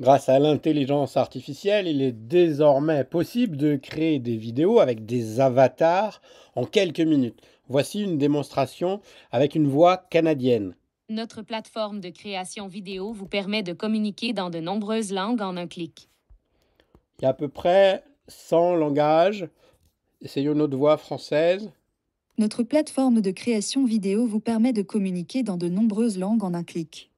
Grâce à l'intelligence artificielle, il est désormais possible de créer des vidéos avec des avatars en quelques minutes. Voici une démonstration avec une voix canadienne. Notre plateforme de création vidéo vous permet de communiquer dans de nombreuses langues en un clic. Il y a à peu près 100 langages. Essayons notre voix française. Notre plateforme de création vidéo vous permet de communiquer dans de nombreuses langues en un clic.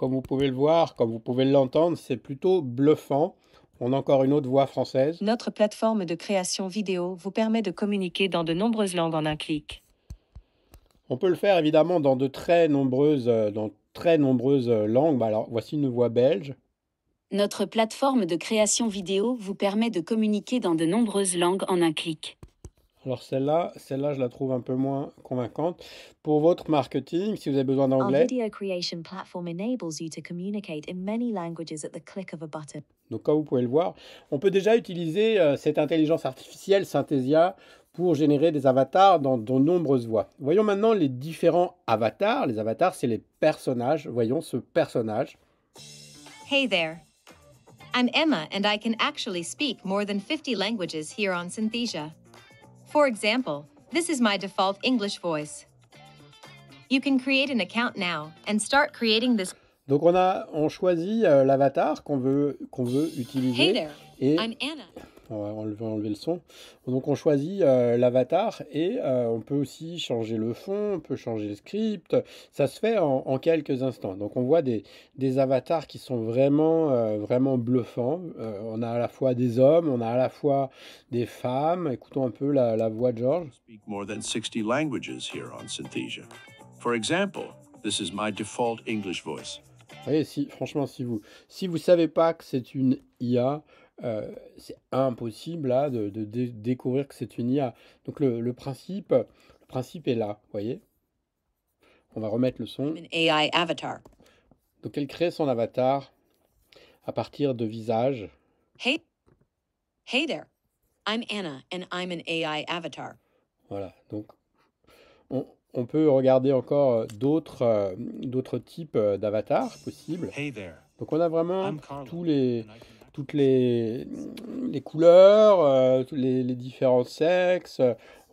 Comme vous pouvez le voir, comme vous pouvez l'entendre, c'est plutôt bluffant. On a encore une autre voix française. Notre plateforme de création vidéo vous permet de communiquer dans de nombreuses langues en un clic. On peut le faire évidemment dans de très nombreuses, euh, dans très nombreuses euh, langues. Bah, alors voici une voix belge. Notre plateforme de création vidéo vous permet de communiquer dans de nombreuses langues en un clic. Alors celle-là, celle-là, je la trouve un peu moins convaincante. Pour votre marketing, si vous avez besoin d'anglais. Donc comme vous pouvez le voir, on peut déjà utiliser euh, cette intelligence artificielle Synthesia pour générer des avatars dans de nombreuses voies. Voyons maintenant les différents avatars. Les avatars, c'est les personnages. Voyons ce personnage. Hey there. I'm Emma and I can actually speak more than 50 languages here on Synthesia. For example, this is my default English voice. You can create an account now and start creating this. Donc on a on choisit euh, l'avatar qu'on veut qu'on veut utiliser. Hey there, et... I'm Anna. on va enlever le son. Donc on choisit euh, l'avatar et euh, on peut aussi changer le fond, on peut changer le script. Ça se fait en, quelques instants. Donc on voit des, avatars qui sont vraiment, euh, vraiment bluffants. on a à la fois des hommes, on a à la fois des femmes. Écoutons un peu la, voix de George. Vous si, franchement, si vous si vous savez pas que c'est une IA, euh, c'est impossible là, de, découvrir que c'est une IA. Donc le, principe, le principe est là, vous voyez. On va remettre le son. Donc elle crée son avatar à partir de visages. Voilà, donc on, peut regarder encore euh, d'autres euh, d'autres types d'avatars possibles. Donc on a vraiment tous les toutes les, les couleurs, euh, les, les, différents sexes,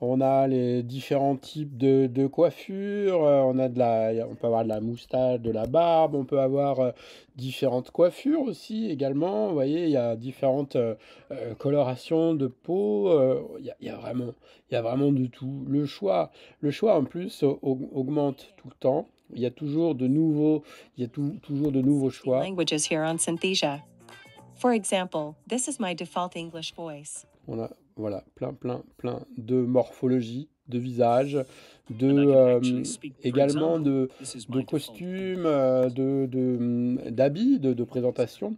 on a les différents types de, de coiffures, euh, on, a de la, on peut avoir de la moustache, de la barbe, on peut avoir euh, différentes coiffures aussi également. Vous voyez, il y a différentes colorations de peau, il, y a, vraiment, il y a vraiment de tout. Le choix, le choix en plus augmente tout le temps. Il y a toujours de nouveaux, il y a toujours de nouveaux choix. For voilà, plein plein plein de morphologies, de visages, de euh, également de, costumes, euh, de d'habits, de, de, de présentation.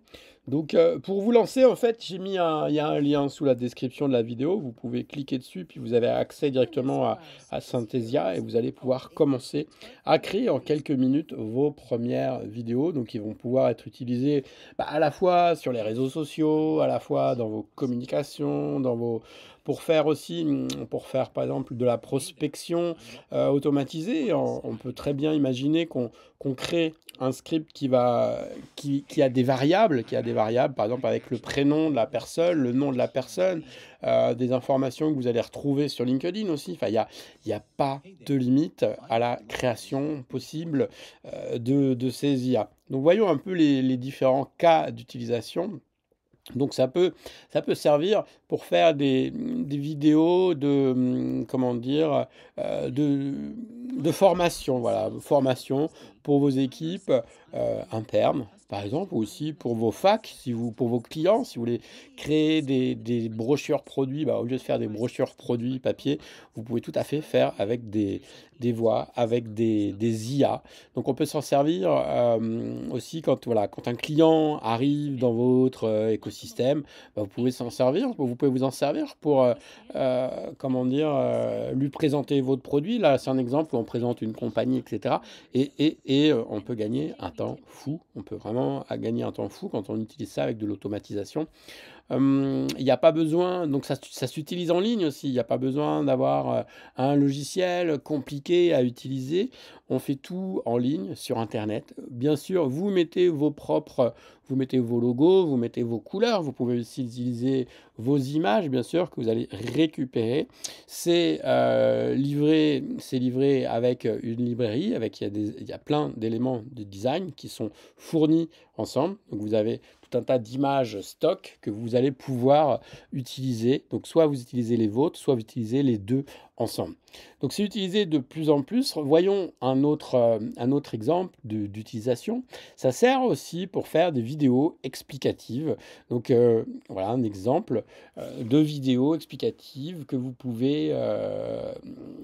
Donc, euh, pour vous lancer, en fait, j'ai mis un, y a un lien sous la description de la vidéo. Vous pouvez cliquer dessus, puis vous avez accès directement à, à Synthesia et vous allez pouvoir commencer à créer en quelques minutes vos premières vidéos. Donc, ils vont pouvoir être utilisés bah, à la fois sur les réseaux sociaux, à la fois dans vos communications, dans vos, pour faire aussi, pour faire par exemple de la prospection euh, automatisée, on, peut très bien imaginer qu'on crée un script qui, va, qui, qui a des variables, qui a des par exemple avec le prénom de la personne, le nom de la personne, euh, des informations que vous allez retrouver sur LinkedIn aussi. Enfin, il n'y a, a pas de limite à la création possible euh, de, de, ces IA. Donc voyons un peu les, les différents cas d'utilisation. Donc ça peut, ça peut servir pour faire des, des vidéos de, hum, comment dire, euh, de, de, formation, voilà, formation pour vos équipes internes par exemple, aussi pour vos facs, si vous, pour vos clients, si vous voulez créer des, brochures produits, bah, au lieu de faire des brochures produits papier, vous pouvez tout à fait faire avec des, des voix, avec des, IA. Donc on peut s'en servir euh, aussi quand, voilà, quand un client arrive dans votre euh, écosystème, bah, vous pouvez s'en servir, vous pouvez vous en servir pour, euh, comment dire, lui présenter votre produit. Là, c'est un exemple où on présente une compagnie, etc. Et, et, et on peut gagner un temps fou, on peut vraiment à gagner un temps fou quand on utilise ça avec de l'automatisation. Hum, il n'y a pas besoin, donc ça, s'utilise en ligne aussi. Il n'y a pas besoin d'avoir euh, un logiciel compliqué à utiliser. On fait tout en ligne sur Internet. Bien sûr, vous mettez vos propres, vous mettez vos logos, vous mettez vos couleurs. Vous pouvez aussi utiliser vos images, bien sûr, que vous allez récupérer. C'est euh, livré, c'est livré avec une librairie, avec il y a, il y a plein d'éléments de design qui sont fournis ensemble. Donc vous avez un tas d'images stock que vous allez pouvoir utiliser. Donc soit vous utilisez les vôtres, soit vous utilisez les deux ensemble. Donc c'est utilisé de plus en plus. Voyons un autre, euh, un autre exemple d'utilisation. Ça sert aussi pour faire des vidéos explicatives. Donc euh, voilà un exemple euh, de vidéo explicative que vous pouvez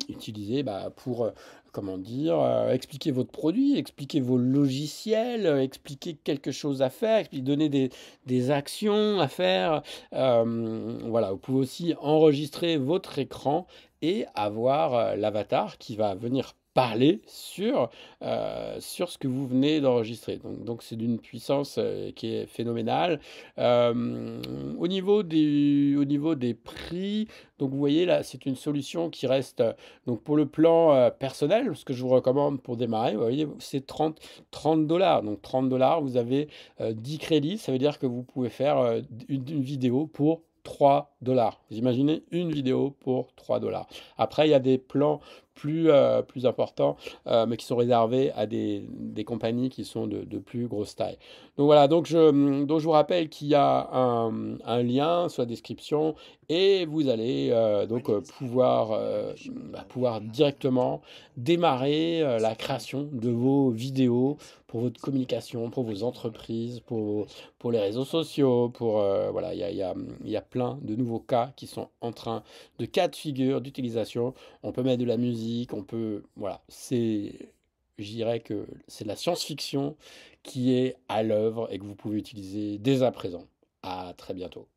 utiliser bah, pour, comment dire, expliquer votre produit, expliquer vos logiciels, expliquer quelque chose à faire, donner des, des actions à faire. voilà, vous pouvez aussi enregistrer votre écran avoir euh, l'avatar qui va venir parler sur, euh, sur ce que vous venez d'enregistrer. Donc, donc c'est d'une puissance euh, qui est phénoménale. au, niveau des, au niveau des prix, donc vous voyez là, c'est une solution qui reste donc pour le plan personnel, ce que je vous recommande pour démarrer, vous voyez, c'est 30 30 dollars. Donc 30 dollars, vous avez 10 crédits, ça veut dire que vous pouvez faire une vidéo pour 3 dollars. Vous imaginez une vidéo pour 3 dollars. Après, il y a des plans plus, euh, plus importants, euh, mais qui sont réservés à des, des compagnies qui sont de, de, plus grosse taille. Donc voilà, donc je, je vous rappelle qu'il y a un, lien sur la description et vous allez euh, donc pouvoir, bah, pouvoir directement démarrer la création de vos vidéos pour votre communication, pour vos entreprises, pour, pour les réseaux sociaux, pour voilà, il y a, y, a, y a plein de nouveaux cas qui sont en train de cas de figure d'utilisation. On peut mettre de la musique qu'on on peut. Voilà, c'est. Je dirais que c'est la science-fiction qui est à l'œuvre et que vous pouvez utiliser dès à présent. À très bientôt.